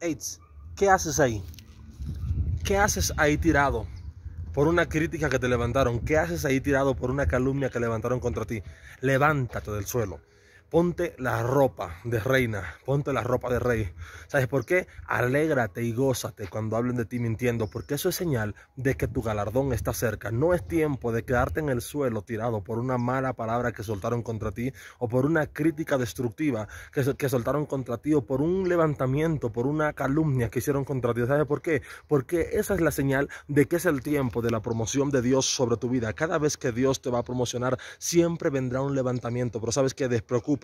AIDS, ¿qué haces ahí? ¿Qué haces ahí tirado por una crítica que te levantaron? ¿Qué haces ahí tirado por una calumnia que levantaron contra ti? Levántate del suelo ponte la ropa de reina, ponte la ropa de rey. ¿Sabes por qué? Alégrate y gózate cuando hablen de ti mintiendo, porque eso es señal de que tu galardón está cerca. No es tiempo de quedarte en el suelo tirado por una mala palabra que soltaron contra ti o por una crítica destructiva que, que soltaron contra ti o por un levantamiento, por una calumnia que hicieron contra ti. ¿Sabes por qué? Porque esa es la señal de que es el tiempo de la promoción de Dios sobre tu vida. Cada vez que Dios te va a promocionar, siempre vendrá un levantamiento, pero sabes que despreocupa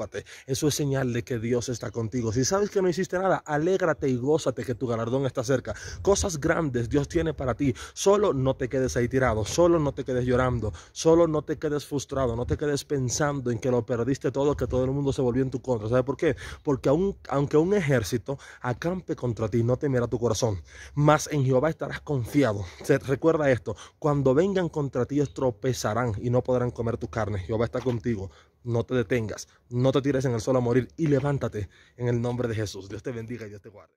eso es señal de que Dios está contigo. Si sabes que no hiciste nada, alégrate y gózate que tu galardón está cerca. Cosas grandes Dios tiene para ti. Solo no te quedes ahí tirado, solo no te quedes llorando, solo no te quedes frustrado, no te quedes pensando en que lo perdiste todo, que todo el mundo se volvió en tu contra. ¿Sabes por qué? Porque aunque un ejército acampe contra ti, no temerá tu corazón. Más en Jehová estarás confiado. recuerda esto, cuando vengan contra ti estropezarán tropezarán y no podrán comer tu carne. Jehová está contigo no te detengas, no te tires en el sol a morir y levántate en el nombre de Jesús. Dios te bendiga y Dios te guarde.